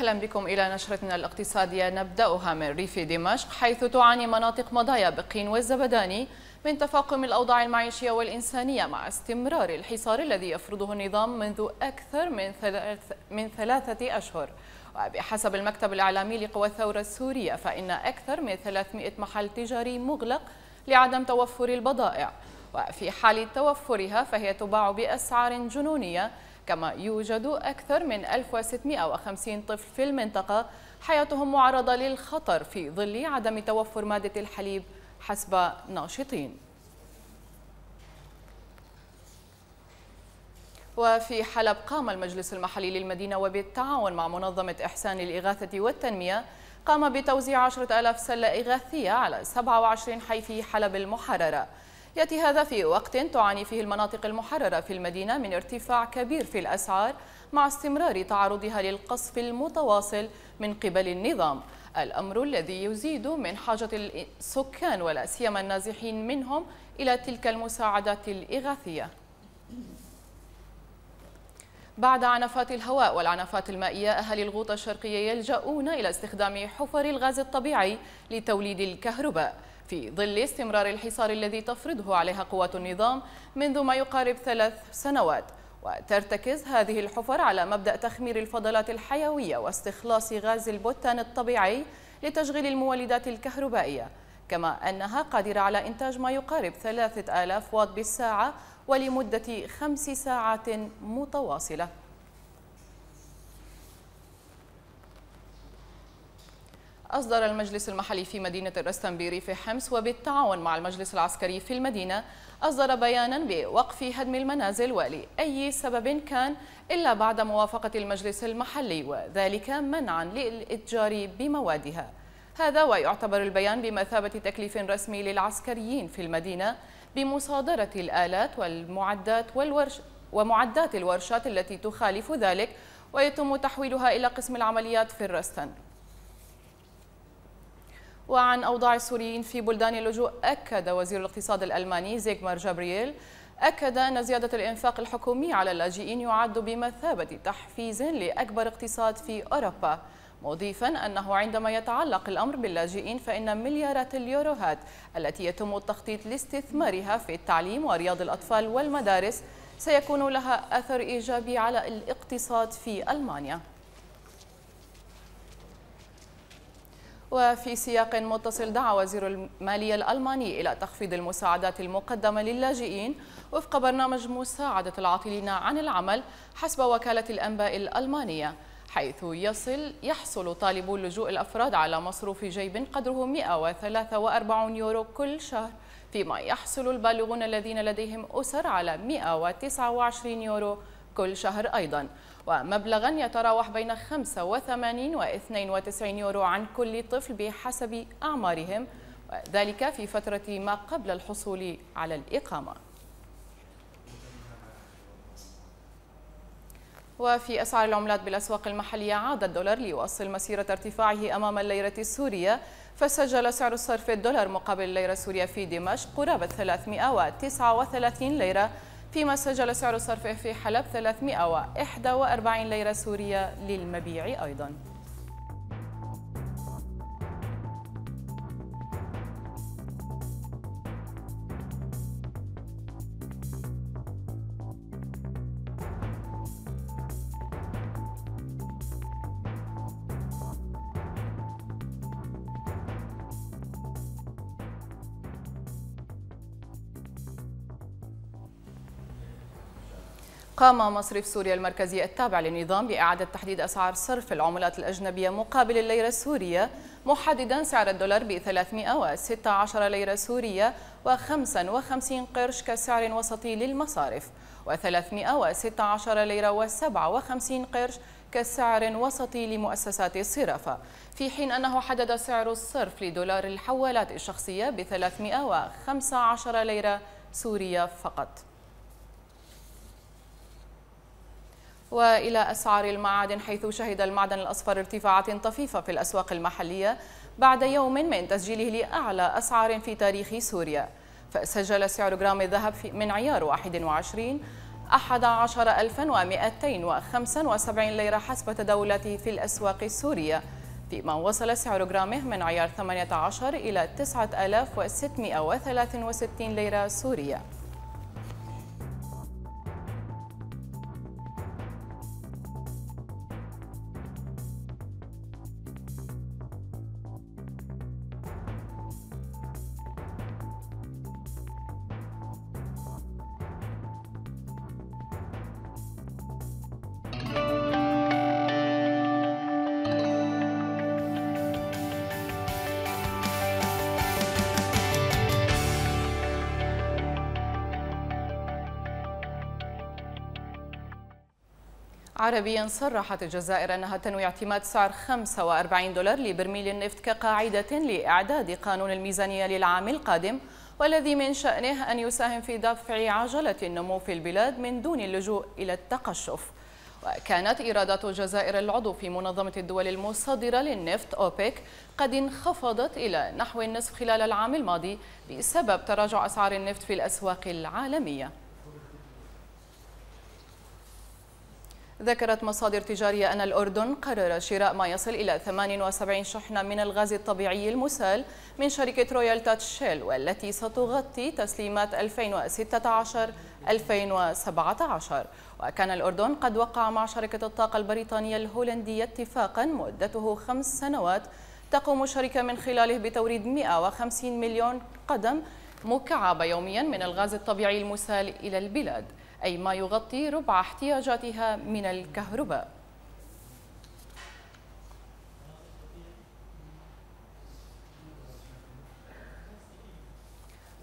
أهلا بكم إلى نشرتنا الاقتصادية نبدأها من ريف دمشق حيث تعاني مناطق مضايا بقين والزبداني من تفاقم الأوضاع المعيشية والإنسانية مع استمرار الحصار الذي يفرضه النظام منذ أكثر من, ثلاث من ثلاثة أشهر وبحسب المكتب الإعلامي لقوى الثورة السورية فإن أكثر من 300 محل تجاري مغلق لعدم توفر البضائع وفي حال توفرها فهي تباع بأسعار جنونية كما يوجد أكثر من 1650 طفل في المنطقة حياتهم معرضة للخطر في ظل عدم توفر مادة الحليب حسب ناشطين وفي حلب قام المجلس المحلي للمدينة وبالتعاون مع منظمة إحسان الإغاثة والتنمية قام بتوزيع 10 ألاف سلة إغاثية على 27 حي في حلب المحررة يأتي هذا في وقت تعاني فيه المناطق المحررة في المدينة من ارتفاع كبير في الأسعار مع استمرار تعرضها للقصف المتواصل من قبل النظام الأمر الذي يزيد من حاجة السكان ولا سيما النازحين منهم إلى تلك المساعدات الإغاثية بعد عنفات الهواء والعنفات المائية أهل الغوطة الشرقية يلجؤون إلى استخدام حفر الغاز الطبيعي لتوليد الكهرباء في ظل استمرار الحصار الذي تفرضه عليها قوات النظام منذ ما يقارب ثلاث سنوات وترتكز هذه الحفر على مبدأ تخمير الفضلات الحيوية واستخلاص غاز البوتان الطبيعي لتشغيل المولدات الكهربائية كما أنها قادرة على إنتاج ما يقارب 3000 واط بالساعة ولمدة خمس ساعات متواصلة أصدر المجلس المحلي في مدينة الرستنبيري في حمص وبالتعاون مع المجلس العسكري في المدينة أصدر بيانا بوقف هدم المنازل ولأي سبب كان إلا بعد موافقة المجلس المحلي وذلك منعا للإتجار بموادها هذا ويعتبر البيان بمثابة تكليف رسمي للعسكريين في المدينة بمصادرة الآلات والمعدات والورش ومعدات الورشات التي تخالف ذلك ويتم تحويلها إلى قسم العمليات في الرستن وعن أوضاع السوريين في بلدان اللجوء أكد وزير الاقتصاد الألماني زيغمار جابرييل أكد أن زيادة الإنفاق الحكومي على اللاجئين يعد بمثابة تحفيز لأكبر اقتصاد في أوروبا مضيفا أنه عندما يتعلق الأمر باللاجئين فإن مليارات اليوروهات التي يتم التخطيط لاستثمارها في التعليم ورياض الأطفال والمدارس سيكون لها أثر إيجابي على الاقتصاد في ألمانيا وفي سياق متصل دعا وزير المالية الألماني إلى تخفيض المساعدات المقدمة للاجئين وفق برنامج مساعدة العاطلين عن العمل حسب وكالة الأنباء الألمانية حيث يصل يحصل طالبو اللجوء الأفراد على مصروف جيب قدره 143 يورو كل شهر فيما يحصل البالغون الذين لديهم أسر على 129 يورو كل شهر أيضاً ومبلغا يتراوح بين 85 و 92 يورو عن كل طفل بحسب أعمارهم وذلك في فترة ما قبل الحصول على الإقامة وفي أسعار العملات بالأسواق المحلية عاد الدولار ليواصل مسيرة ارتفاعه أمام الليرة السورية فسجل سعر الصرف الدولار مقابل الليرة السورية في دمشق قرابة 339 ليرة فيما سجل سعر صرفه في حلب 341 ليرة سورية للمبيع أيضاً قام مصرف سوريا المركزي التابع للنظام بإعادة تحديد أسعار صرف العملات الأجنبية مقابل الليرة السورية محددا سعر الدولار ب 316 ليرة سورية و55 قرش كسعر وسطي للمصارف و316 ليرة و57 قرش كسعر وسطي لمؤسسات الصرافة في حين أنه حدد سعر الصرف لدولار الحوالات الشخصية ب 315 ليرة سورية فقط وإلى أسعار المعادن حيث شهد المعدن الأصفر ارتفاعات طفيفة في الأسواق المحلية بعد يوم من تسجيله لأعلى أسعار في تاريخ سوريا فسجل سعر جرام الذهب من عيار 21 11275 ليرة حسب تداولاته في الأسواق السورية فيما وصل سعر جرامه من عيار 18 إلى 9663 ليرة سورية عربيا صرحت الجزائر أنها تنوي اعتماد سعر 45 دولار لبرميل النفط كقاعدة لإعداد قانون الميزانية للعام القادم والذي من شأنه أن يساهم في دفع عجلة النمو في البلاد من دون اللجوء إلى التقشف وكانت إيرادات الجزائر العضو في منظمة الدول المصدرة للنفط أوبك قد انخفضت إلى نحو النصف خلال العام الماضي بسبب تراجع أسعار النفط في الأسواق العالمية ذكرت مصادر تجارية أن الأردن قرر شراء ما يصل إلى 78 شحنة من الغاز الطبيعي المسال من شركة رويال تاتش شيل والتي ستغطي تسليمات 2016-2017 وكان الأردن قد وقع مع شركة الطاقة البريطانية الهولندية اتفاقا مدته خمس سنوات تقوم الشركة من خلاله بتوريد 150 مليون قدم مكعب يوميا من الغاز الطبيعي المسال إلى البلاد أي ما يغطي ربع احتياجاتها من الكهرباء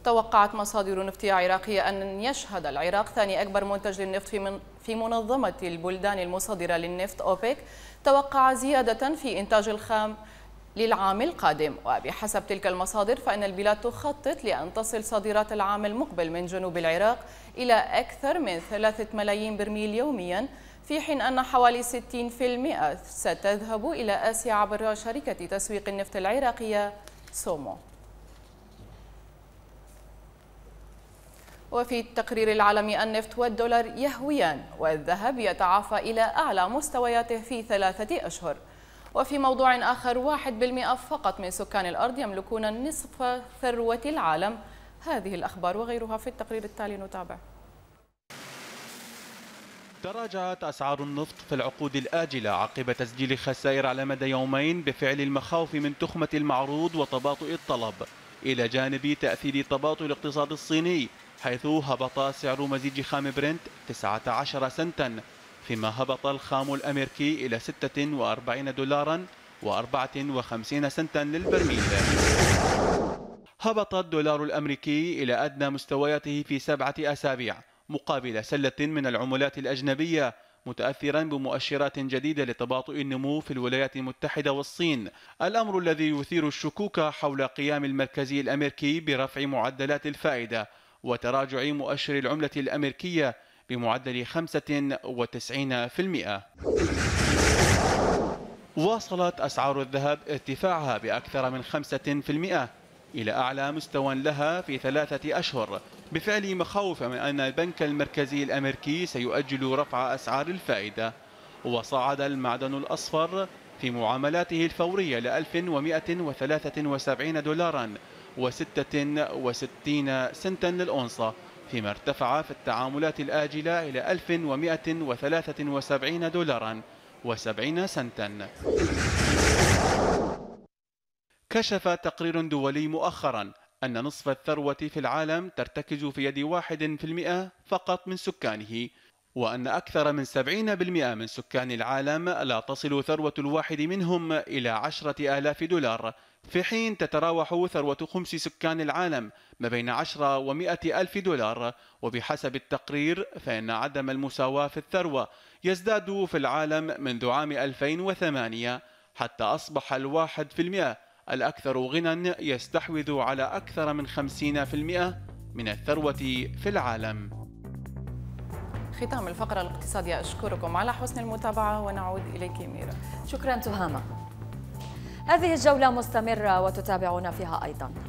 توقعت مصادر نفطية عراقية أن يشهد العراق ثاني أكبر منتج للنفط في, من في منظمة البلدان المصدرة للنفط أوبك توقع زيادة في إنتاج الخام للعام القادم وبحسب تلك المصادر فإن البلاد تخطط لأن تصل صادرات العام المقبل من جنوب العراق إلى أكثر من ثلاثة ملايين برميل يومياً في حين أن حوالي 60% ستذهب إلى آسيا عبر شركة تسويق النفط العراقية سومو وفي التقرير العالمي النفط والدولار يهويان والذهب يتعافى إلى أعلى مستوياته في ثلاثة أشهر وفي موضوع آخر 1% فقط من سكان الأرض يملكون نصف ثروة العالم هذه الأخبار وغيرها في التقرير التالي نتابع تراجعت أسعار النفط في العقود الآجلة عقب تسجيل خسائر على مدى يومين بفعل المخاوف من تخمة المعروض وتباطؤ الطلب إلى جانب تأثير تباطؤ الاقتصاد الصيني حيث هبط سعر مزيج خام برنت 19 سنتا فيما هبط الخام الأمريكي إلى 46 دولارا و54 سنتا للبرميل هبط الدولار الأمريكي إلى أدنى مستوياته في سبعة أسابيع مقابل سلة من العملات الأجنبية متأثرا بمؤشرات جديدة لتباطؤ النمو في الولايات المتحدة والصين الأمر الذي يثير الشكوك حول قيام المركزي الأمريكي برفع معدلات الفائدة وتراجع مؤشر العملة الأمريكية بمعدل 95% واصلت أسعار الذهب ارتفاعها بأكثر من 5% إلى أعلى مستوى لها في ثلاثة أشهر بفعل مخاوف من أن البنك المركزي الأمريكي سيؤجل رفع أسعار الفائدة وصعد المعدن الأصفر في معاملاته الفورية ل 1173 دولارا و66 سنتا للأونصة فيما ارتفع في التعاملات الآجلة إلى 1173 دولارا و70 سنتا كشف تقرير دولي مؤخرا أن نصف الثروة في العالم ترتكز في يد 1% فقط من سكانه وأن أكثر من 70% من سكان العالم لا تصل ثروة الواحد منهم إلى عشرة آلاف دولار في حين تتراوح ثروة خمس سكان العالم ما بين 10 و ألف دولار وبحسب التقرير فإن عدم المساواة في الثروة يزداد في العالم منذ عام 2008 حتى أصبح الواحد في المئة الأكثر غنى يستحوذ على أكثر من 50% من الثروة في العالم ختام الفقرة الاقتصادية أشكركم على حسن المتابعة ونعود إليك ميرا شكرا تهامة هذه الجولة مستمرة وتتابعونا فيها أيضا